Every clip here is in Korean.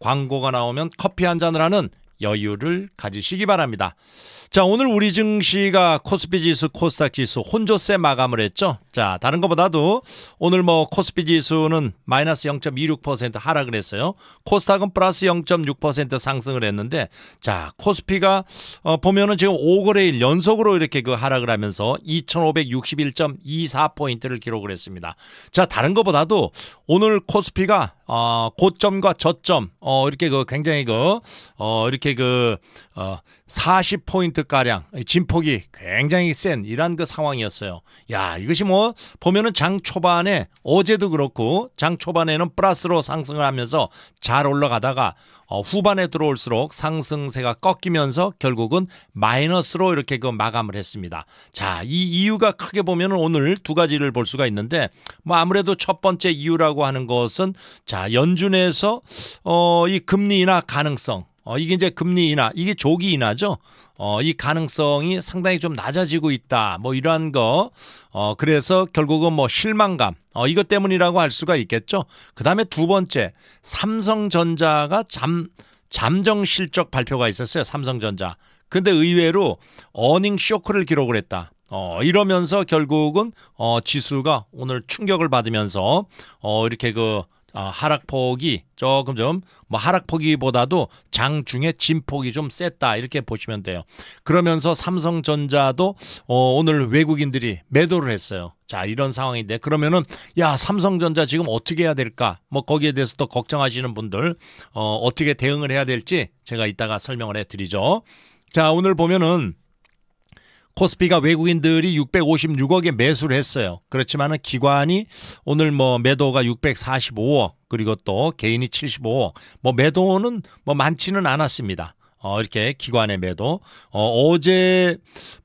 광고가 나오면 커피 한 잔을 하는 여유를 가지시기 바랍니다. 자, 오늘 우리 증시가 코스피 지수, 코스닥 지수 혼조세 마감을 했죠. 자, 다른 것보다도 오늘 뭐 코스피 지수는 마이너스 0.26% 하락을 했어요. 코스닥은 플러스 0.6% 상승을 했는데 자, 코스피가 어, 보면은 지금 5거래일 연속으로 이렇게 그 하락을 하면서 2561.24포인트를 기록을 했습니다. 자, 다른 것보다도 오늘 코스피가 어, 고점과 저점 어, 이렇게 그 굉장히 그 어, 이렇게 그 어, 40포인트가량 진폭이 굉장히 센 이런 그 상황이었어요. 야, 이것이 뭐 보면은 장 초반에 어제도 그렇고 장 초반에는 플러스로 상승을 하면서 잘 올라가다가 어, 후반에 들어올수록 상승세가 꺾이면서 결국은 마이너스로 이렇게 그 마감을 했습니다. 자, 이 이유가 크게 보면은 오늘 두 가지를 볼 수가 있는데 뭐 아무래도 첫 번째 이유라고 하는 것은 자, 연준에서 어, 이 금리 인하 가능성 어, 이게 이제 금리 인하, 이게 조기 인하죠. 어, 이 가능성이 상당히 좀 낮아지고 있다. 뭐 이러한 거. 어, 그래서 결국은 뭐 실망감. 어, 이것 때문이라고 할 수가 있겠죠. 그 다음에 두 번째, 삼성전자가 잠, 잠정 실적 발표가 있었어요. 삼성전자. 근데 의외로 어닝 쇼크를 기록을 했다. 어, 이러면서 결국은 어, 지수가 오늘 충격을 받으면서 어, 이렇게 그 어, 하락폭이 조금 좀 뭐 하락폭이보다도 장중에 진폭이 좀 셌다 이렇게 보시면 돼요. 그러면서 삼성전자도 어, 오늘 외국인들이 매도를 했어요. 자 이런 상황인데 그러면은 야 삼성전자 지금 어떻게 해야 될까? 뭐 거기에 대해서 도 걱정하시는 분들 어, 어떻게 대응을 해야 될지 제가 이따가 설명을 해드리죠. 자 오늘 보면은 코스피가 외국인들이 656억에 매수를 했어요. 그렇지만은 기관이 오늘 뭐 매도가 645억 그리고 또 개인이 75억 뭐 매도는 뭐 많지는 않았습니다. 어, 이렇게 기관의 매도. 어, 어제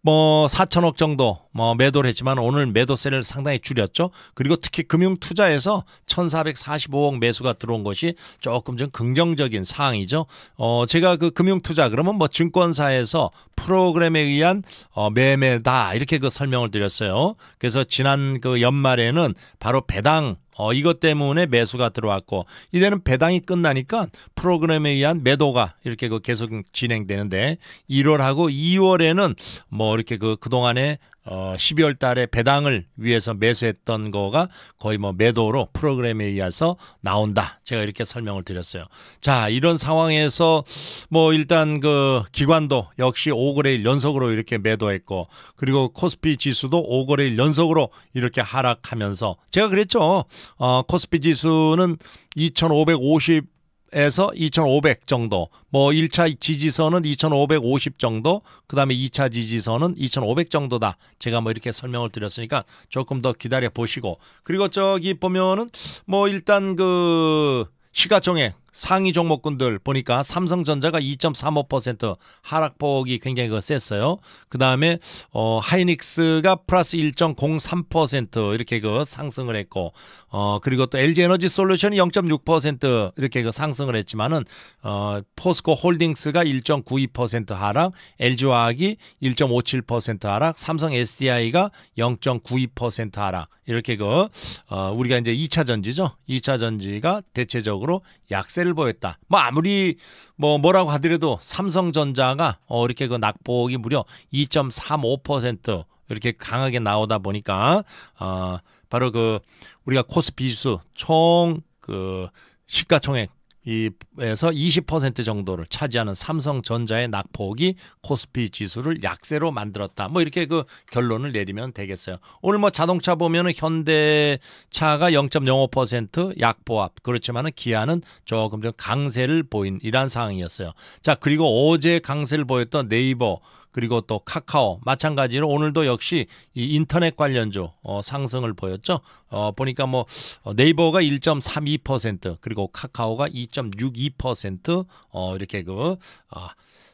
뭐 4천억 정도 뭐 매도를 했지만 오늘 매도세를 상당히 줄였죠. 그리고 특히 금융 투자에서 1,445억 매수가 들어온 것이 조금 좀 긍정적인 사항이죠. 어, 제가 그 금융 투자 그러면 뭐 증권사에서 프로그램에 의한 어, 매매다 이렇게 그 설명을 드렸어요. 그래서 지난 그 연말에는 바로 배당 어, 이것 때문에 매수가 들어왔고 이제는 배당이 끝나니까 프로그램에 의한 매도가 이렇게 그 계속 진행되는데 1월하고 2월에는 뭐 이렇게 그 그동안에 어 12월 달에 배당을 위해서 매수했던 거가 거의 뭐 매도로 프로그램에 의해서 나온다. 제가 이렇게 설명을 드렸어요. 자, 이런 상황에서 뭐 일단 그 기관도 역시 5거래일 연속으로 이렇게 매도했고 그리고 코스피 지수도 5거래일 연속으로 이렇게 하락하면서 제가 그랬죠. 어, 코스피 지수는 2550 2,500에서 2,500 정도. 뭐 1차 지지선은 2,550 정도. 그다음에 2차 지지선은 2,500 정도다. 제가 뭐 이렇게 설명을 드렸으니까 조금 더 기다려 보시고. 그리고 저기 보면은 뭐 일단 그 시가총액 상위 종목군들 보니까 삼성전자가 2.35% 하락폭이 굉장히 그 셌어요. 그 다음에 어, 하이닉스가 플러스 1.03% 이렇게 그 상승을 했고 어, 그리고 또 LG 에너지 솔루션이 0.6% 이렇게 그 상승을 했지만은 어, 포스코 홀딩스가 1.92% 하락, LG화학이 1.57% 하락, 삼성 SDI가 0.92% 하락 이렇게 그 어, 우리가 이제 2차 전지죠. 2차 전지가 대체적으로 약세 약세를 보였다. 뭐 아무리 뭐 뭐라고 하더라도 삼성전자가 어 이렇게 그 낙폭이 무려 2.35% 이렇게 강하게 나오다 보니까 어 바로 그 우리가 코스피 지수 총 그 시가총액 이에서 20% 정도를 차지하는 삼성전자의 낙폭이 코스피 지수를 약세로 만들었다. 뭐 이렇게 그 결론을 내리면 되겠어요. 오늘 뭐 자동차 보면은 현대차가 0.05% 약보합. 그렇지만은 기아는 조금 좀 강세를 보인 이러한 상황이었어요. 자, 그리고 어제 강세를 보였던 네이버 그리고 또 카카오 마찬가지로 오늘도 역시 이 인터넷 관련주 어, 상승을 보였죠. 어, 보니까 뭐 어, 네이버가 1.32% 그리고 카카오가 2.62% 어, 이렇게 그 어,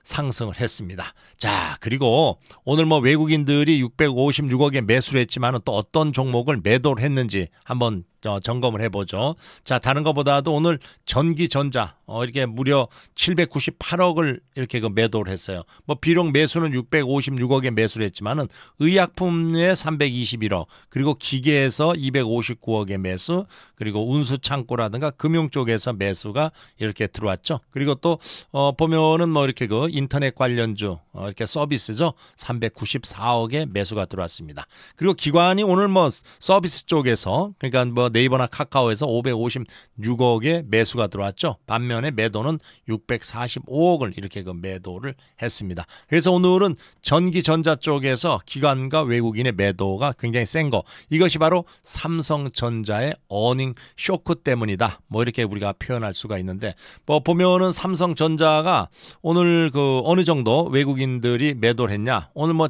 상승을 했습니다. 자, 그리고 오늘 뭐 외국인들이 656억에 매수를 했지만 또 어떤 종목을 매도를 했는지 한번 어, 점검을 해보죠. 자, 다른 것보다도 오늘 전기전자 어, 이렇게 무려 798억을 이렇게 그 매도를 했어요. 뭐 비록 매수는 656억에 매수를 했지만은 의약품에 321억 그리고 기계에서 2 5 9억에 매수 그리고 운수 창고라든가 금융 쪽에서 매수가 이렇게 들어왔죠. 그리고 또 어, 보면은 뭐 이렇게 그 인터넷 관련주 어, 이렇게 서비스죠. 3 9 4억에 매수가 들어왔습니다. 그리고 기관이 오늘 뭐 서비스 쪽에서 그러니까 뭐 네이버나 카카오에서 556억의 매수가 들어왔죠. 반면에 매도는 645억을 이렇게 그 매도를 했습니다. 그래서 오늘은 전기전자 쪽에서 기관과 외국인의 매도가 굉장히 센 거. 이것이 바로 삼성전자의 어닝 쇼크 때문이다. 뭐 이렇게 우리가 표현할 수가 있는데 뭐 보면은 삼성전자가 오늘 그 어느 정도 외국인들이 매도를 했냐. 오늘 뭐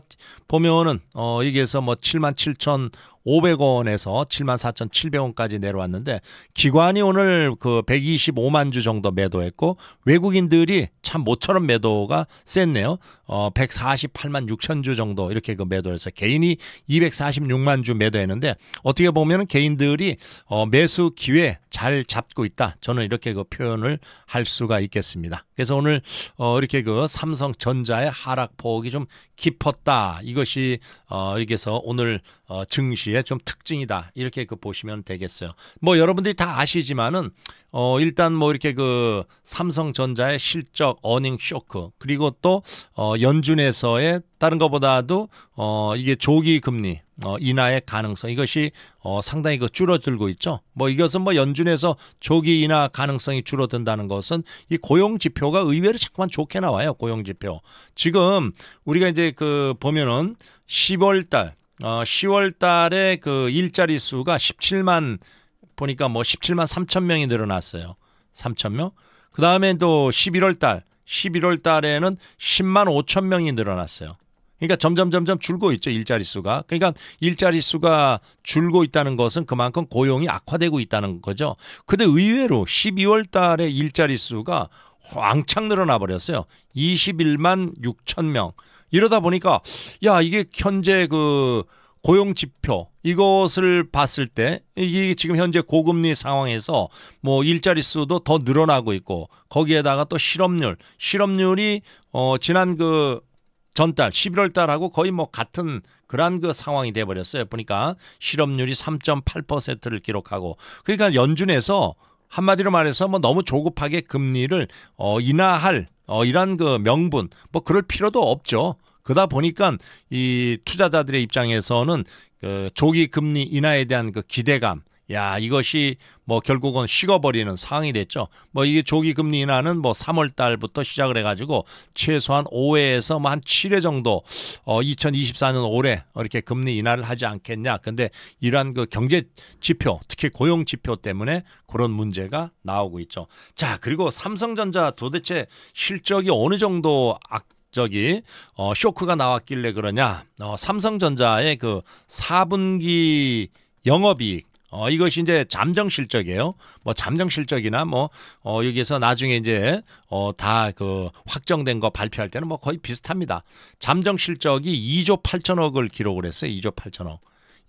보면은 어 여기에서 뭐 7만 7천 500원에서 74,700원까지 내려왔는데 기관이 오늘 그 125만 주 정도 매도했고 외국인들이 참 모처럼 매도가 셌네요. 어 148만 6천 주 정도 이렇게 그 매도해서 개인이 246만 주 매도했는데 어떻게 보면 개인들이 어 매수 기회 잘 잡고 있다. 저는 이렇게 그 표현을 할 수가 있겠습니다. 그래서 오늘 어 이렇게 그 삼성전자의 하락 폭이 좀 깊었다. 이것이 어 이렇게 해서 오늘 어 증시에 종류좀 특징이다 이렇게 그 보시면 되겠어요. 뭐 여러분들이 다 아시지만은 어 일단 뭐 이렇게 그 삼성전자의 실적 어닝 쇼크 그리고 또어 연준에서의 다른 것보다도 어 이게 조기 금리 어, 인하의 가능성 이것이 어, 상당히 그 줄어들고 있죠. 뭐 이것은 뭐 연준에서 조기 인하 가능성이 줄어든다는 것은 이 고용 지표가 의외로 자꾸만 좋게 나와요. 고용 지표 지금 우리가 이제 그 보면은 10월 달 어, 10월 달에 그 일자리 수가 17만 보니까 뭐 17만 3천 명이 늘어났어요. 3천 명. 그 다음에 또 11월 달, 11월 달에는 10만 5천 명이 늘어났어요. 그러니까 점점 점점 줄고 있죠 일자리 수가. 그러니까 일자리 수가 줄고 있다는 것은 그만큼 고용이 악화되고 있다는 거죠. 근데 의외로 12월 달에 일자리 수가 왕창 늘어나 버렸어요. 21만 6천 명. 이러다 보니까 야 이게 현재 그 고용 지표 이것을 봤을 때 이게 지금 현재 고금리 상황에서 뭐 일자리 수도 더 늘어나고 있고 거기에다가 또 실업률 실업률이 어 지난 그 전달 11월 달하고 거의 뭐 같은 그런 그 상황이 돼 버렸어요. 보니까 실업률이 3.8%를 기록하고 그러니까 연준에서 한마디로 말해서 뭐 너무 조급하게 금리를 어 인하할 어, 이런 그 명분 뭐 그럴 필요도 없죠. 그다 보니까 이 투자자들의 입장에서는 그 조기 금리 인하에 대한 그 기대감 야, 이것이 뭐 결국은 식어버리는 상황이 됐죠. 뭐 이게 조기 금리 인하는 뭐 3월 달부터 시작을 해가지고 최소한 5회에서 뭐 한 7회 정도 어 2024년 올해 이렇게 금리 인하를 하지 않겠냐. 근데 이러한 그 경제 지표, 특히 고용 지표 때문에 그런 문제가 나오고 있죠. 자, 그리고 삼성전자 도대체 실적이 어느 정도 악 저기 어 쇼크가 나왔길래 그러냐? 어 삼성전자의 그 4분기 영업이익 어, 이것이 이제 잠정 실적이에요. 뭐 잠정 실적이나 뭐 어, 여기에서 나중에 이제 어, 다 그 확정된 거 발표할 때는 뭐 거의 비슷합니다. 잠정 실적이 2조 8천억을 기록을 했어요. 2조 8천억.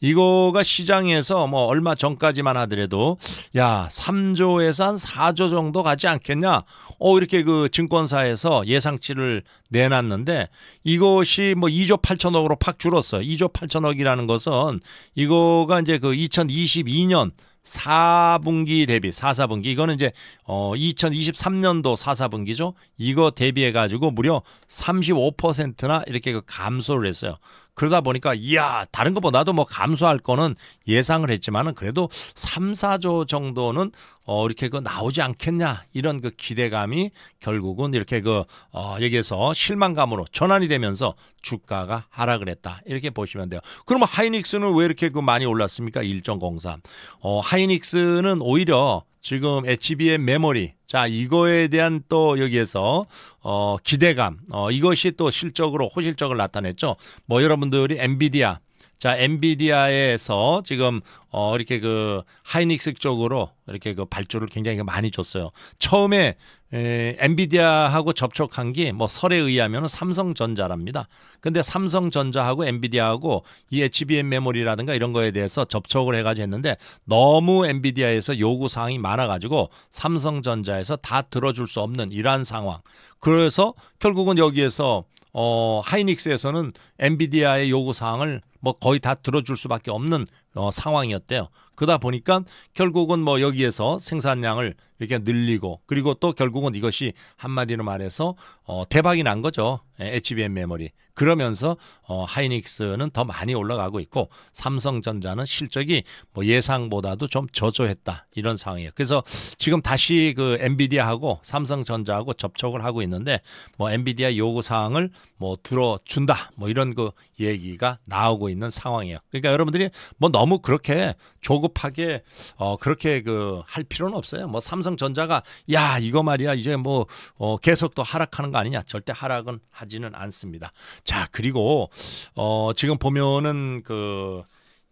이거가 시장에서 뭐 얼마 전까지만 하더라도 야 3조에서 한 4조 정도 가지 않겠냐 어 이렇게 그 증권사에서 예상치를 내놨는데 이것이 뭐 2조 8천억으로 팍 줄었어요 2조 8천억이라는 것은 이거가 이제 그 2022년 4분기 대비 4 4분기 이거는 이제 어 2023년도 4 4분기죠 이거 대비해 가지고 무려 35%나 이렇게 그 감소를 했어요. 그러다 보니까 이야 다른 것보다 도뭐 감소할 거는 예상을 했지만은 그래도 3, 4조 정도는 어 이렇게 그 나오지 않겠냐 이런 그 기대감이 결국은 이렇게 그 어 여기에서 실망감으로 전환이 되면서 주가가 하락을 했다 이렇게 보시면 돼요. 그러면 하이닉스는 왜 이렇게 그 많이 올랐습니까? 1.03. 어 하이닉스는 오히려 지금 HBM 메모리 자 이거에 대한 또 여기에서 어, 기대감 어, 이것이 또 실적으로 호실적을 나타냈죠. 뭐 여러분들이 엔비디아 자, 엔비디아에서 지금 어 이렇게 그 하이닉스 쪽으로 이렇게 그 발주를 굉장히 많이 줬어요. 처음에 에, 엔비디아하고 접촉한 게 뭐 설에 의하면 삼성전자랍니다. 근데 삼성전자하고 엔비디아하고 이 HBM 메모리라든가 이런 거에 대해서 접촉을 해가지고 했는데 너무 엔비디아에서 요구 사항이 많아가지고 삼성전자에서 다 들어줄 수 없는 이러한 상황. 그래서 결국은 여기에서 어, 하이닉스에서는 엔비디아의 요구 사항을 뭐 거의 다 들어줄 수밖에 없는 어, 상황이었대요. 그러다 보니까 결국은 뭐 여기에서 생산량을 이렇게 늘리고 그리고 또 결국은 이것이 한마디로 말해서 어, 대박이 난 거죠. 예, HBM 메모리. 그러면서 어, 하이닉스는 더 많이 올라가고 있고 삼성전자는 실적이 뭐 예상보다도 좀 저조했다 이런 상황이에요. 그래서 지금 다시 그 엔비디아하고 삼성전자하고 접촉을 하고 있는데 뭐 엔비디아 요구 사항을 뭐 들어준다 뭐 이런 이런 그 얘기가 나오고 있는 상황이에요. 그러니까 여러분들이 뭐 너무 그렇게 조급하게 어 그렇게 그 할 필요는 없어요. 뭐 삼성전자가 야 이거 말이야 이제 뭐어 계속 또 하락하는 거 아니냐? 절대 하락은 하지는 않습니다. 자 그리고 어 지금 보면은 그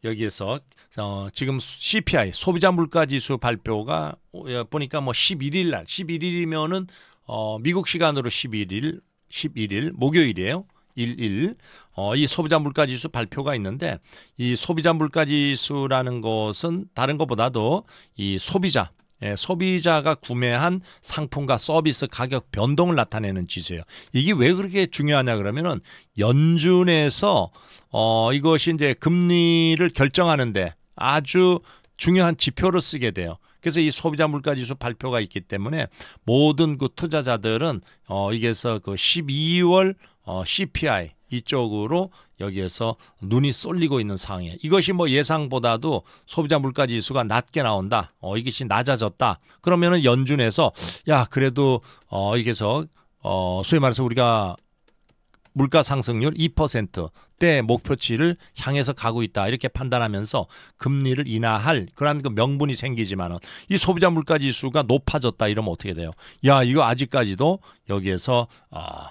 여기에서 어, 지금 CPI 소비자 물가 지수 발표가 어, 예, 보니까 뭐 11일 날 11일이면은 어, 미국 시간으로 11일 11일 목요일이에요. 11. 어, 이 소비자 물가 지수 발표가 있는데 이 소비자 물가 지수라는 것은 다른 것보다도 이 소비자 예, 소비자가 구매한 상품과 서비스 가격 변동을 나타내는 지수예요. 이게 왜 그렇게 중요하냐 그러면은 연준에서 어 이것이 이제 금리를 결정하는데 아주 중요한 지표로 쓰게 돼요. 그래서 이 소비자 물가 지수 발표가 있기 때문에 모든 그 투자자들은 어 이게서 그 12월 어, CPI 이쪽으로 여기에서 눈이 쏠리고 있는 상황이에요. 이것이 뭐 예상보다도 소비자 물가 지수가 낮게 나온다. 어, 이것이 낮아졌다. 그러면은 연준에서 야 그래도 어, 이게서 어, 소위 말해서 우리가 물가 상승률 2%대 목표치를 향해서 가고 있다 이렇게 판단하면서 금리를 인하할 그러한 그 명분이 생기지만은 이 소비자 물가 지수가 높아졌다 이러면 어떻게 돼요? 야 이거 아직까지도 여기에서 아 어,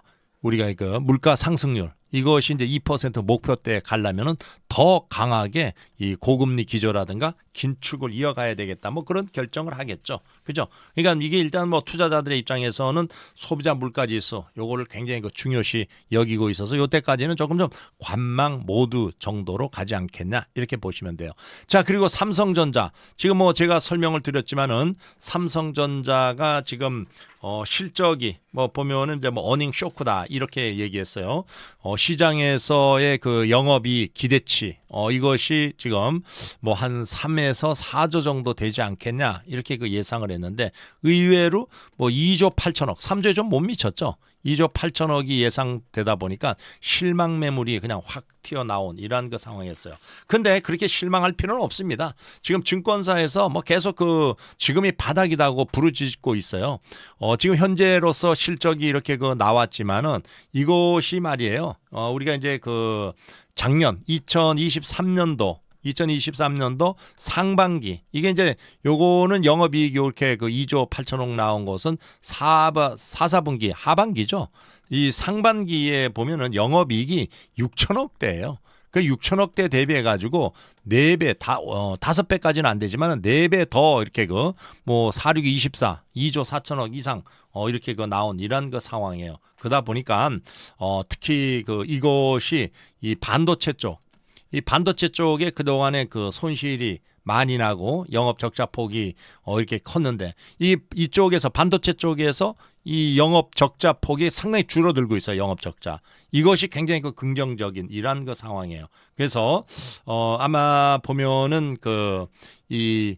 우리가 그 물가 상승률 이것이 이제 2%목표때에 가려면은 더 강하게 이 고금리 기조라든가 긴축을 이어가야 되겠다. 뭐 그런 결정을 하겠죠. 그죠? 그러니까 이게 일단 뭐 투자자들의 입장에서는 소비자 물가 지수 요거를 굉장히 그 중요시 여기고 있어서 요때까지는 조금 좀 관망 모두 정도로 가지 않겠냐. 이렇게 보시면 돼요. 자, 그리고 삼성전자. 지금 뭐 제가 설명을 드렸지만은 삼성전자가 지금 어 실적이 뭐 보면은 이제 뭐 어닝 쇼크다. 이렇게 얘기했어요. 어 시장에서의 그 영업이 기대치 어 이것이 지금 뭐 한 3에서 4조 정도 되지 않겠냐 이렇게 그 예상을 했는데 의외로 뭐 2조 8천억, 3조에 좀 못 미쳤죠. 2조 8천억이 예상되다 보니까 실망 매물이 그냥 확 튀어나온 이러한 그 상황이었어요. 근데 그렇게 실망할 필요는 없습니다. 지금 증권사에서 뭐 계속 그 지금이 바닥이다고 부르짖고 있어요. 어, 지금 현재로서 실적이 이렇게 그 나왔지만은 이것이 말이에요. 어, 우리가 이제 그 작년 2023년도 2023년도 상반기 이게 이제 요거는 영업이익이 이렇게 그 2조 8천억 나온 것은 4, 4 4분기 하반기죠. 이 상반기에 보면은 영업이익이 6천억 대예요. 그 6천억 대 대비해 가지고 4배 다 어, 다섯 배까지는안 되지만 4배 더 이렇게 그 뭐 46 24 2조 4천억 이상 어 이렇게 그 나온 이런 그 상황이에요. 그다 보니까 어 특히 그 이것이 이 반도체 쪽이 반도체 쪽에 그동안에 그 손실이 많이 나고 영업 적자 폭이 어 이렇게 컸는데 이 이쪽에서 반도체 쪽에서 이 영업 적자 폭이 상당히 줄어들고 있어요. 영업 적자. 이것이 굉장히 그 긍정적인 이러한 그 상황이에요. 그래서 어 아마 보면은 그 이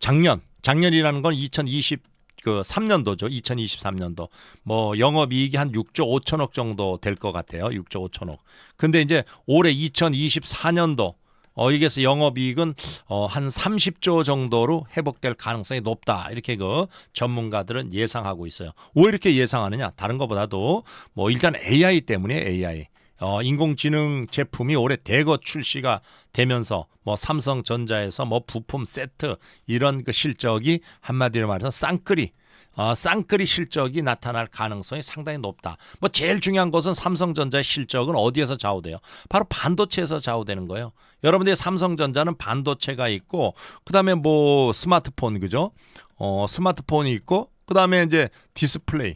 작년 작년이라는 건2020 그 3년도죠. 2023년도. 뭐 영업 이익이 한 6조 5천억 정도 될 것 같아요. 6조 5천억. 근데 이제 올해 2024년도 어 이게서 영업 이익은 어한 30조 정도로 회복될 가능성이 높다. 이렇게 그 전문가들은 예상하고 있어요. 왜 이렇게 예상하느냐? 다른 것보다도 뭐 일단 AI 때문에 AI 어, 인공지능 제품이 올해 대거 출시가 되면서 뭐 삼성전자에서 뭐 부품 세트 이런 그 실적이 한마디로 말해서 쌍끌이 어, 쌍끌이 실적이 나타날 가능성이 상당히 높다. 뭐 제일 중요한 것은 삼성전자의 실적은 어디에서 좌우돼요? 바로 반도체에서 좌우되는 거예요. 여러분들 삼성전자는 반도체가 있고 그다음에 뭐 스마트폰 그죠? 어, 스마트폰이 있고 그다음에 이제 디스플레이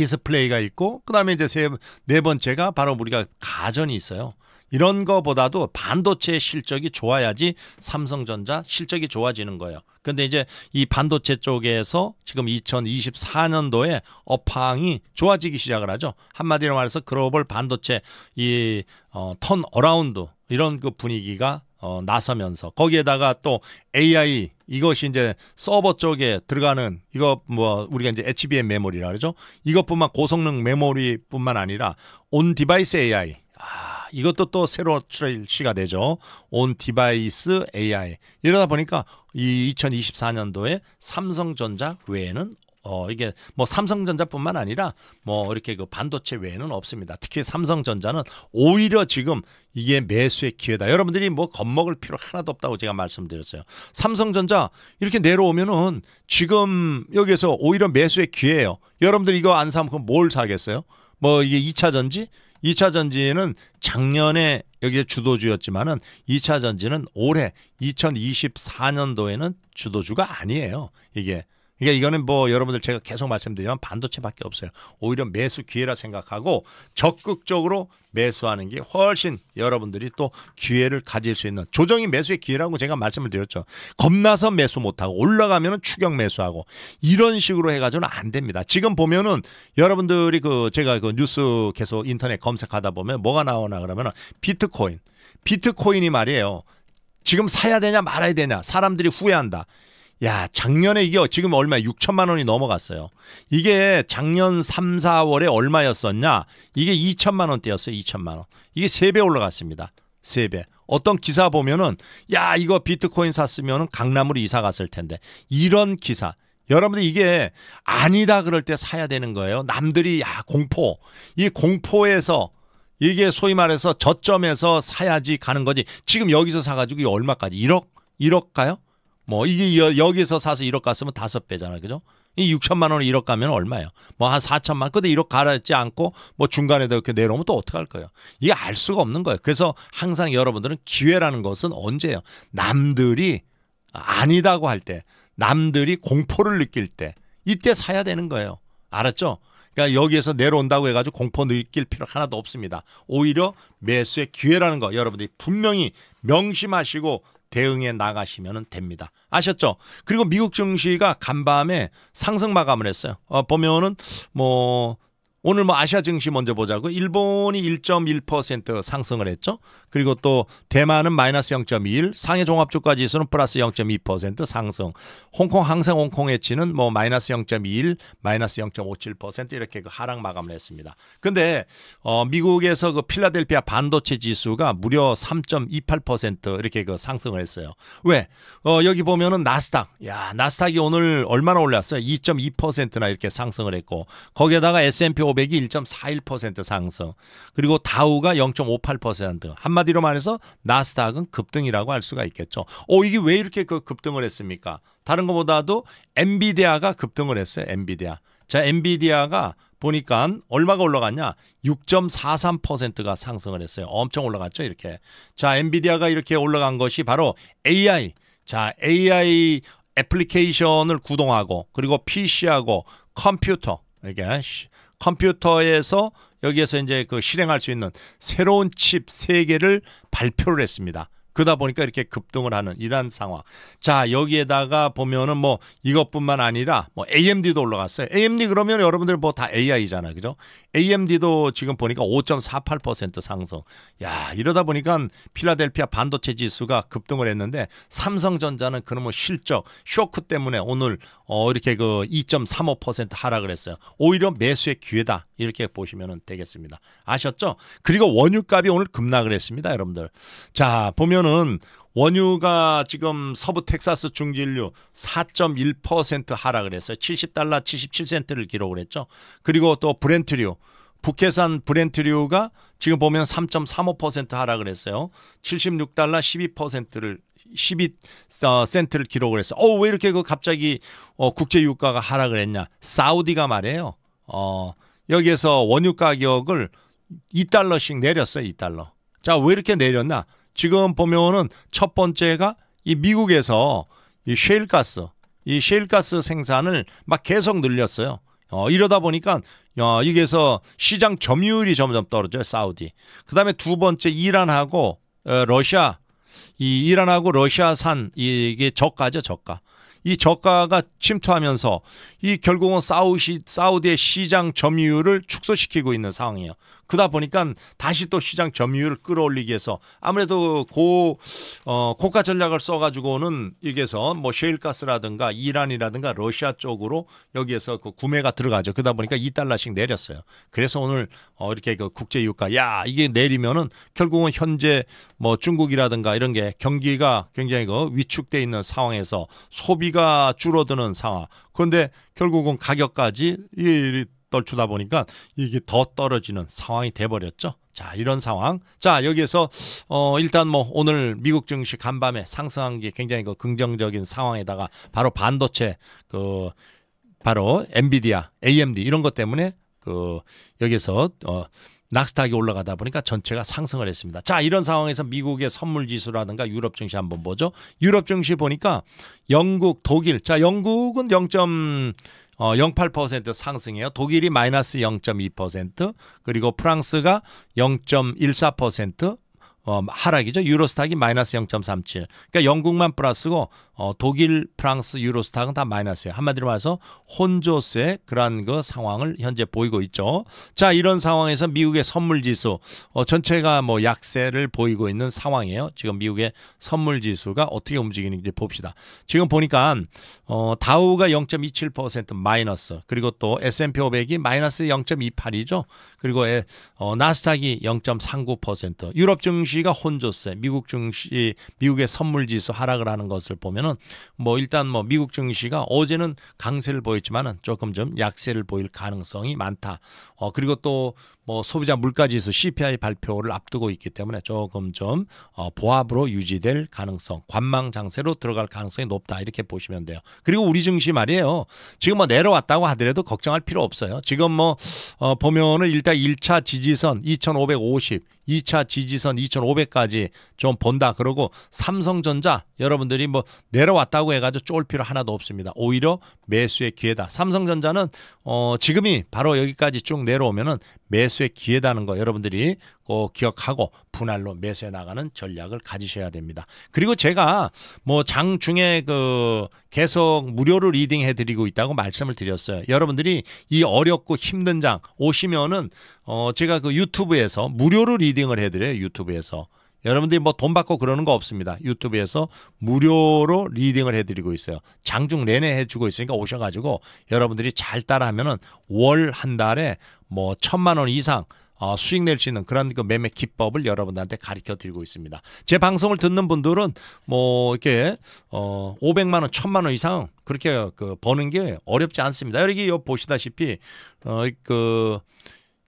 디스플레이가 있고 그다음에 이제 세, 네 번째가 바로 우리가 가전이 있어요. 이런 거보다도 반도체 실적이 좋아야지 삼성전자 실적이 좋아지는 거예요. 근데 이제 이 반도체 쪽에서 지금 2024년도에 업황이 좋아지기 시작을 하죠. 한마디로 말해서 글로벌 반도체 이 어, 어라운드 이런 그 분위기가 어, 나서면서 거기에다가 또 AI 이것이 이제 서버 쪽에 들어가는 이거 뭐 우리가 이제 HBM 메모리라 그러죠. 이것뿐만 고성능 메모리뿐만 아니라 온 디바이스 AI 아, 이것도 또 새로 출시가 되죠. 온 디바이스 AI. 이러다 보니까 이 2024년도에 삼성전자 외에는 어 이게 뭐 삼성전자뿐만 아니라 뭐 이렇게 그 반도체 외에는 없습니다. 특히 삼성전자는 오히려 지금 이게 매수의 기회다. 여러분들이 뭐 겁먹을 필요 하나도 없다고 제가 말씀드렸어요. 삼성전자 이렇게 내려오면은 지금 여기에서 오히려 매수의 기회예요. 여러분들 이거 안 사면 그럼 뭘 사겠어요? 뭐 이게 2차 전지? 2차 전지는 작년에 여기 에 주도주였지만은 2차 전지는 올해 2024년도에는 주도주가 아니에요. 이게 그러니까 이거는 뭐 여러분들 제가 계속 말씀드리면 반도체밖에 없어요. 오히려 매수 기회라 생각하고 적극적으로 매수하는 게 훨씬 여러분들이 또 기회를 가질 수 있는 조정이 매수의 기회라고 제가 말씀을 드렸죠. 겁나서 매수 못하고 올라가면 추격 매수하고 이런 식으로 해가지고는 안 됩니다. 지금 보면은 여러분들이 그 제가 그 뉴스 계속 인터넷 검색하다 보면 뭐가 나오나 그러면은 비트코인, 비트코인이 말이에요. 지금 사야 되냐 말아야 되냐 사람들이 후회한다. 야, 작년에 이게 지금 얼마 야 6천만 원이 넘어갔어요. 이게 작년 3, 4월에 얼마였었냐? 이게 2천만 원대였어요. 2천만 원. 이게 3배 올라갔습니다. 3배. 어떤 기사 보면은 야, 이거 비트코인 샀으면은 강남으로 이사 갔을 텐데. 이런 기사. 여러분들 이게 아니다 그럴 때 사야 되는 거예요. 남들이 야, 공포. 이 공포에서 이게 소위 말해서 저점에서 사야지 가는 거지. 지금 여기서 사가지고 얼마까지? 1억? 1억 가요? 뭐 이게 여, 여 기서 사서 1억 갔으면 다섯 배잖아. 그죠? 이 6천만 원을 1억 가면 얼마예요? 뭐한 4천만. 근데 1억 가라지 않고 뭐 중간에다 이렇게 내려오면 또 어떡할 거예요? 이게 알 수가 없는 거예요. 그래서 항상 여러분들은 기회라는 것은 언제예요? 남들이 아니다고 할 때, 남들이 공포를 느낄 때, 이때 사야 되는 거예요. 알았죠? 그러니까 여기에서 내려온다고 해가지고 공포 느낄 필요 하나도 없습니다. 오히려 매수의 기회라는 거 여러분들이 분명히 명심하시고 대응해 나가시면 됩니다. 아셨죠? 그리고 미국 증시가 간밤에 상승 마감을 했어요. 어, 보면은 뭐 오늘 뭐 아시아 증시 먼저 보자고 일본이 1.1% 상승을 했죠. 그리고 또 대만은 마이너스 0.1, 상해 종합주가 지수는 플러스 0.2% 상승. 홍콩 항생 홍콩 해치는 뭐 마이너스 0.21, 마이너스 0.57% 이렇게 그 하락 마감을 했습니다. 근데 어 미국에서 그 필라델피아 반도체 지수가 무려 3.28% 이렇게 그 상승을 했어요. 왜? 어 여기 보면은 나스닥. 야, 나스닥이 오늘 얼마나 올랐어요? 2.2%나 이렇게 상승을 했고 거기에다가 S&P S&P500이 1.41% 상승, 그리고 다우가 0.58%. 한마디로 말해서 나스닥은 급등이라고 할 수가 있겠죠. 어, 이게 왜 이렇게 그 급등을 했습니까? 다른 것보다도 엔비디아가 급등을 했어요. 엔비디아. 자, 엔비디아가 보니까 얼마가 올라갔냐? 6.43%가 상승을 했어요. 엄청 올라갔죠, 이렇게. 자, 엔비디아가 이렇게 올라간 것이 바로 AI. 자, AI 애플리케이션을 구동하고 그리고 PC하고 컴퓨터 이게 컴퓨터에서 여기에서 이제 그 실행할 수 있는 새로운 칩 세 개를 발표를 했습니다. 그러다 보니까 이렇게 급등을 하는 이러한 상황. 자 여기에다가 보면은 뭐 이것뿐만 아니라 뭐 AMD도 올라갔어요. AMD 그러면 여러분들 뭐 다 AI잖아, 그죠? AMD도 지금 보니까 5.48% 상승. 야 이러다 보니까 필라델피아 반도체 지수가 급등을 했는데 삼성전자는 그놈의 실적 쇼크 때문에 오늘 어 이렇게 그 2.35% 하락을 했어요. 오히려 매수의 기회다 이렇게 보시면 되겠습니다. 아셨죠? 그리고 원유값이 오늘 급락을 했습니다, 여러분들. 자 보면. 보면은 원유가 지금 서부 텍사스 중진류 4.1% 하락을 했어요. 70달러 77센트를 기록을 했죠. 그리고 또 브렌트류 북해산 브렌트류가 지금 보면 3.35% 하락을 했어요. 76달러 12%를 12 센트를 기록을 했어. 어, 왜 이렇게 그 갑자기 어, 국제 유가가 하락을 했냐? 사우디가 말해요. 어, 여기에서 원유 가격을 2달러씩 내렸어요, 2달러. 자, 왜 이렇게 내렸나? 지금 보면은 첫 번째가 이 미국에서 이 셰일가스, 이 셰일가스 생산을 막 계속 늘렸어요. 어, 이러다 보니까 어, 이게서 시장 점유율이 점점 떨어져요. 사우디. 그 다음에 두 번째 이란하고 어, 러시아, 이 이란하고 러시아산 이게 저가죠, 저가. 이 저가가 침투하면서 이 결국은 사우시, 사우디의 시장 점유율을 축소시키고 있는 상황이에요. 그다 보니까 다시 또 시장 점유율을 끌어올리기 위해서 아무래도 고 어, 고가 전략을 써가지고는 여기에서 뭐 셰일가스라든가 이란이라든가 러시아 쪽으로 여기에서 그 구매가 들어가죠. 그러다 보니까 2달러씩 내렸어요. 그래서 오늘 어, 이렇게 그 국제 유가 야 이게 내리면은 결국은 현재 뭐 중국이라든가 이런 게 경기가 굉장히 그 위축돼 있는 상황에서 소비가 줄어드는 상황. 그런데 결국은 가격까지 이 떨추다 보니까 이게 더 떨어지는 상황이 돼버렸죠. 자 이런 상황. 자 여기에서 어 일단 뭐 오늘 미국 증시 간밤에 상승한 게 굉장히 그 긍정적인 상황에다가 바로 반도체 그 바로 엔비디아, AMD 이런 것 때문에 그 여기서 어 낙스닥이 올라가다 보니까 전체가 상승을 했습니다. 자, 이런 상황에서 미국의 선물 지수라든가 유럽 증시 한번 보죠. 유럽 증시 보니까 영국, 독일. 자, 영국은 0. 어, 0.8% 상승해요. 독일이 마이너스 0.2% 그리고 프랑스가 0.14% 어, 하락이죠. 유로스탁이 마이너스 0.37. 그러니까 영국만 플러스고 어, 독일, 프랑스, 유로스탁은 다 마이너스예요. 한마디로 말해서 혼조세 그런그 상황을 현재 보이고 있죠. 자, 이런 상황에서 미국의 선물 지수 어, 전체가 뭐 약세를 보이고 있는 상황이에요. 지금 미국의 선물 지수가 어떻게 움직이는지 봅시다. 지금 보니까 어, 다우가 0.27% 마이너스, 그리고 또 S&P 500이 마이너스 0.28이죠. 그리고 에, 어, 나스닥이 0.39%, 유럽 증시가 혼조세, 미국 증시, 미국의 선물 지수 하락을 하는 것을 보면은 보면은 뭐 일단 뭐 미국 증시가 어제는 강세를 보였지만은 조금 좀 약세를 보일 가능성이 많다. 어 그리고 또뭐 소비자 물가지수 CPI 발표를 앞두고 있기 때문에 조금 좀 어, 보합으로 유지될 가능성, 관망 장세로 들어갈 가능성이 높다 이렇게 보시면 돼요. 그리고 우리 증시 말이에요. 지금 뭐 내려왔다고 하더라도 걱정할 필요 없어요. 지금 뭐 어, 보면은 일단 1차 지지선 2,550, 2차 지지선 2,500까지 좀 본다. 그러고 삼성전자 여러분들이 뭐 내려왔다고 해가지고 쫄 필요 하나도 없습니다. 오히려 매수의 기회다. 삼성전자는 어, 지금이 바로 여기까지 쭉 내려오면은 매수의 기회다는 거 여러분들이 꼭 기억하고 분할로 매수해 나가는 전략을 가지셔야 됩니다. 그리고 제가 뭐 장중에 그 계속 무료로 리딩해 드리고 있다고 말씀을 드렸어요. 여러분들이 이 어렵고 힘든 장 오시면은 어 제가 그 유튜브에서 무료로 리딩을 해 드려요. 유튜브에서. 여러분들이 뭐 돈 받고 그러는 거 없습니다. 유튜브에서 무료로 리딩을 해드리고 있어요. 장중 내내 해주고 있으니까 오셔가지고 여러분들이 잘 따라하면은 월 한 달에 뭐 천만 원 이상 어, 수익 낼 수 있는 그런 그 매매 기법을 여러분들한테 가르쳐 드리고 있습니다. 제 방송을 듣는 분들은 뭐 이렇게 어 500만 원, 1000만 원 이상 그렇게 그 버는 게 어렵지 않습니다. 여기 보시다시피 어그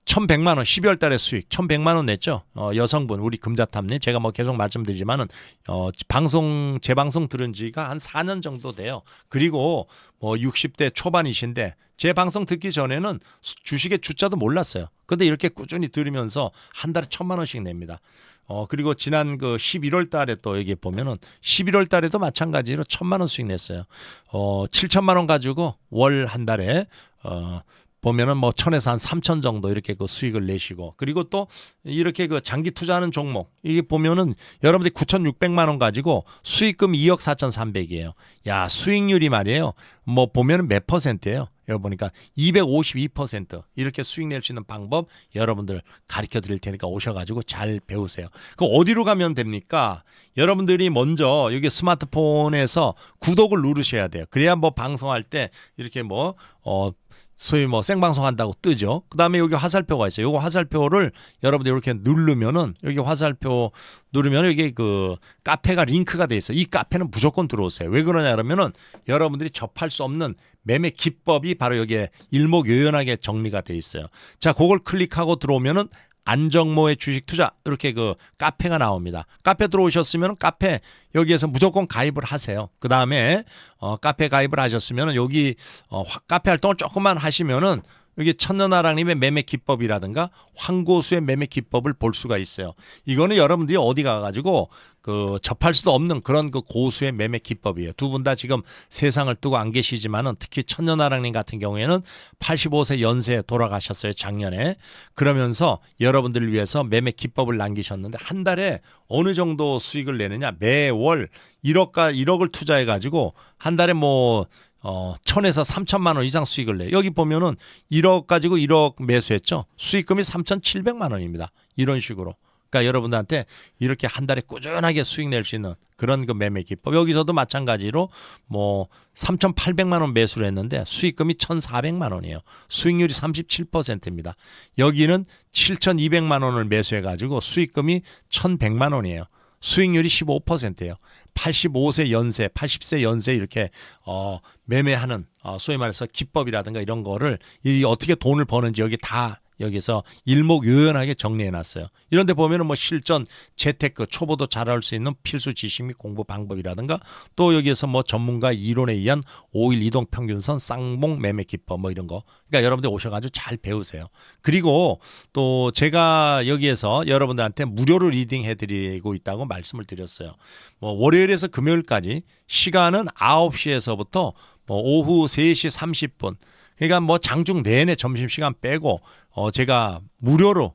1 1 0 0만 원, 1 2월 달에 수익 1 1 0 0만원 냈죠. 어, 여성분 우리 금자탑님 제가 뭐 계속 말씀드리지만은 어, 방송 재방송 들은 지가 한4년 정도 돼요. 그리고 뭐 육십 대 초반이신데 제 방송 듣기 전에는 주식의 주자도 몰랐어요. 근데 이렇게 꾸준히 들으면서 한 달에 1 0 0 0만 원씩 냅니다. 어, 그리고 지난 그 11월 달에 또 여기 보면은 11월 달에도 마찬가지로 1 0 0 0만원 수익 냈어요. 어, 7 0만원 가지고 월 한 달에 어, 보면은 뭐 천에서 한 삼천 정도 이렇게 그 수익을 내시고 그리고 또 이렇게 그 장기 투자하는 종목 이게 보면은 여러분들이 구천육백만원 가지고 수익금 이억사천삼백이에요야 수익률이 말이에요. 뭐 보면은 몇 퍼센트예요? 여기 보니까 이백오십이 퍼센트 이렇게 수익 낼 수 있는 방법 여러분들 가르쳐 드릴 테니까 오셔가지고 잘 배우세요. 그 어디로 가면 됩니까? 여러분들이 먼저 여기 스마트폰에서 구독을 누르셔야 돼요. 그래야 뭐 방송할 때 이렇게 뭐, 어, 소위 뭐 생방송 한다고 뜨죠. 그 다음에 여기 화살표가 있어요. 이거 화살표를 여러분들 이렇게 누르면은 여기 화살표 누르면 여기 그 카페가 링크가 돼 있어요. 이 카페는 무조건 들어오세요. 왜 그러냐 그러면은 여러분들이 접할 수 없는 매매 기법이 바로 여기에 일목요연하게 정리가 돼 있어요. 자, 그걸 클릭하고 들어오면은 안정모의 주식 투자 이렇게 그 카페가 나옵니다. 카페 들어오셨으면 카페 여기에서 무조건 가입을 하세요. 그 다음에 어, 카페 가입을 하셨으면 여기 어, 카페 활동을 조금만 하시면은 여기 천년아랑님의 매매 기법이라든가 황고수의 매매 기법을 볼 수가 있어요. 이거는 여러분들이 어디 가가지고 그 접할 수도 없는 그런 그 고수의 매매 기법이에요. 두 분 다 지금 세상을 뜨고 안 계시지만은 특히 천년아랑님 같은 경우에는 85세 연세에 돌아가셨어요 작년에. 그러면서 여러분들을 위해서 매매 기법을 남기셨는데 한 달에 어느 정도 수익을 내느냐 매월 1억과 1억을 투자해 가지고 한 달에 뭐 어, 천에서 3천만원 이상 수익을 내. 여기 보면은 1억 가지고 1억 매수했죠. 수익금이 3천칠백만 원입니다. 이런 식으로. 그러니까 여러분들한테 이렇게 한 달에 꾸준하게 수익 낼 수 있는 그런 그 매매 기법. 여기서도 마찬가지로 뭐 3,800만 원 매수를 했는데 수익금이 1,400만 원이에요. 수익률이 37%입니다. 여기는 7,200만 원을 매수해 가지고 수익금이 1,100만 원이에요. 수익률이 15%예요. 85세 연세, 80세 연세 이렇게 어 매매하는 어 소위 말해서 기법이라든가 이런 거를 이 어떻게 돈을 버는지 여기 다 여기서 일목요연하게 정리해놨어요. 이런데 보면은 뭐 실전 재테크 초보도 잘할 수 있는 필수 지식및 공부 방법이라든가 또 여기에서 뭐 전문가 이론에 의한 5일 이동 평균선 쌍봉 매매 기법 뭐 이런 거. 그러니까 여러분들 오셔가지고 잘 배우세요. 그리고 또 제가 여기에서 여러분들한테 무료로 리딩 해드리고 있다고 말씀을 드렸어요. 뭐 월요일에서 금요일까지 시간은 9시에서부터 뭐 오후 3시 30분 그러니까 뭐 장중 내내 점심시간 빼고 어 제가 무료로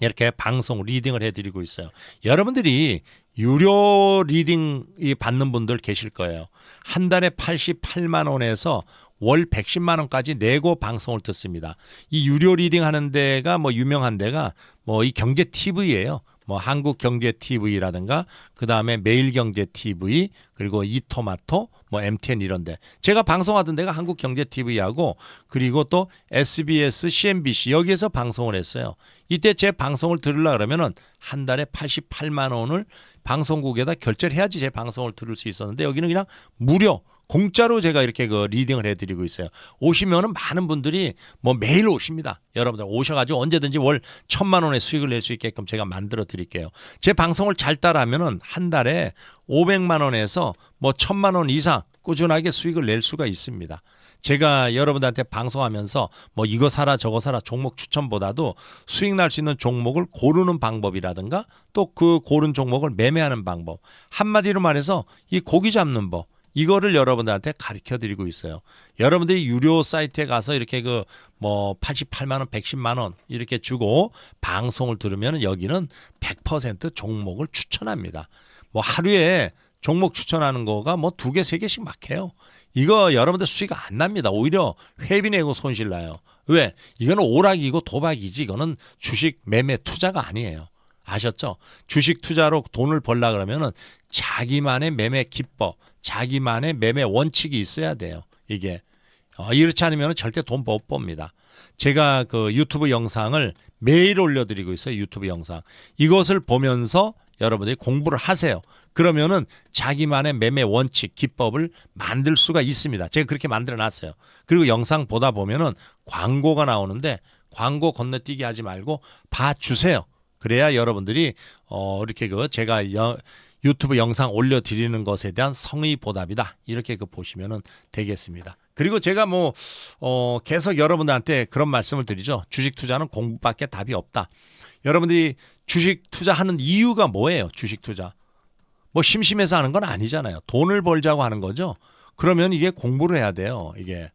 이렇게 방송 리딩을 해드리고 있어요. 여러분들이 유료 리딩 받는 분들 계실 거예요. 한 달에 88만 원에서 월 110만 원까지 내고 방송을 듣습니다. 이 유료 리딩 하는 데가 뭐 유명한 데가 뭐 이 경제 TV예요. 뭐 한국경제TV라든가 그 다음에 매일경제TV 그리고 이토마토 뭐 MTN 이런데 제가 방송하던 데가 한국경제TV하고 그리고 또 SBS, CNBC 여기에서 방송을 했어요. 이때 제 방송을 들으려 그러면은 한 달에 88만 원을 방송국에다 결제를 해야지 제 방송을 들을 수 있었는데 여기는 그냥 무료 공짜로 제가 이렇게 그 리딩을 해드리고 있어요. 오시면은 많은 분들이 뭐 매일 오십니다. 여러분들 오셔가지고 언제든지 월 천만 원의 수익을 낼 수 있게끔 제가 만들어 드릴게요. 제 방송을 잘 따라하면은 한 달에 500만 원에서 뭐 천만 원 이상 꾸준하게 수익을 낼 수가 있습니다. 제가 여러분들한테 방송하면서 뭐 이거 사라 저거 사라 종목 추천보다도 수익 날 수 있는 종목을 고르는 방법이라든가 또 그 고른 종목을 매매하는 방법 한마디로 말해서 이 고기 잡는 법 이거를 여러분들한테 가르쳐 드리고 있어요. 여러분들이 유료 사이트에 가서 이렇게 그 뭐 88만 원, 110만 원 이렇게 주고 방송을 들으면 여기는 100% 종목을 추천합니다. 뭐 하루에 종목 추천하는 거가 뭐 두 개, 세 개씩 막 해요. 이거 여러분들 수익 안 납니다. 오히려 회비 내고 손실 나요. 왜? 이거는 오락이고 도박이지. 이거는 주식 매매 투자가 아니에요. 아셨죠? 주식 투자로 돈을 벌라 그러면은 자기만의 매매 기법, 자기만의 매매 원칙이 있어야 돼요. 이게 어, 이렇지 않으면 절대 돈못 법니다. 제가 그 유튜브 영상을 매일 올려드리고 있어요. 유튜브 영상. 이것을 보면서 여러분들이 공부를 하세요. 그러면은 자기만의 매매 원칙, 기법을 만들 수가 있습니다. 제가 그렇게 만들어 놨어요. 그리고 영상 보다 보면은 광고가 나오는데 광고 건너뛰기 하지 말고 봐주세요. 그래야 여러분들이 어 이렇게 그 제가 여, 유튜브 영상 올려드리는 것에 대한 성의 보답이다 이렇게 그 보시면은 되겠습니다. 그리고 제가 뭐 어 계속 여러분들한테 그런 말씀을 드리죠. 주식 투자는 공부밖에 답이 없다. 여러분들이 주식 투자하는 이유가 뭐예요? 주식 투자 뭐 심심해서 하는 건 아니잖아요. 돈을 벌자고 하는 거죠. 그러면 이게 공부를 해야 돼요. 이게